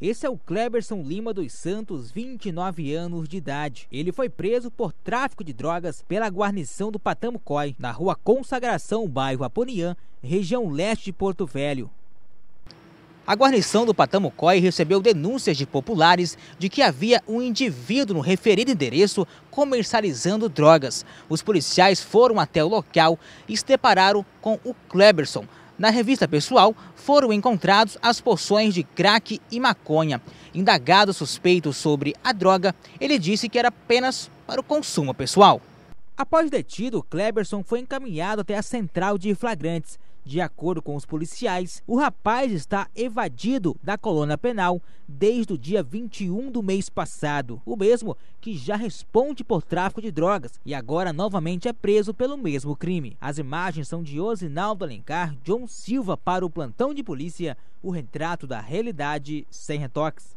Esse é o Cleberson Lima dos Santos, 29 anos de idade. Ele foi preso por tráfico de drogas pela guarnição do Patamucói, na rua Consagração, bairro Aponiã, região leste de Porto Velho. A guarnição do Patamucói recebeu denúncias de populares de que havia um indivíduo no referido endereço comercializando drogas. Os policiais foram até o local e se depararam com o Cleberson, na revista pessoal foram encontrados as porções de crack e maconha. Indagado suspeito sobre a droga, ele disse que era apenas para o consumo pessoal. Após detido, Kleberson foi encaminhado até a central de flagrantes. De acordo com os policiais, o rapaz está evadido da colônia penal desde o dia 21 do mês passado, o mesmo que já responde por tráfico de drogas e agora novamente é preso pelo mesmo crime. As imagens são de Osinaldo Alencar, John Silva para o plantão de polícia, o retrato da realidade sem retoques.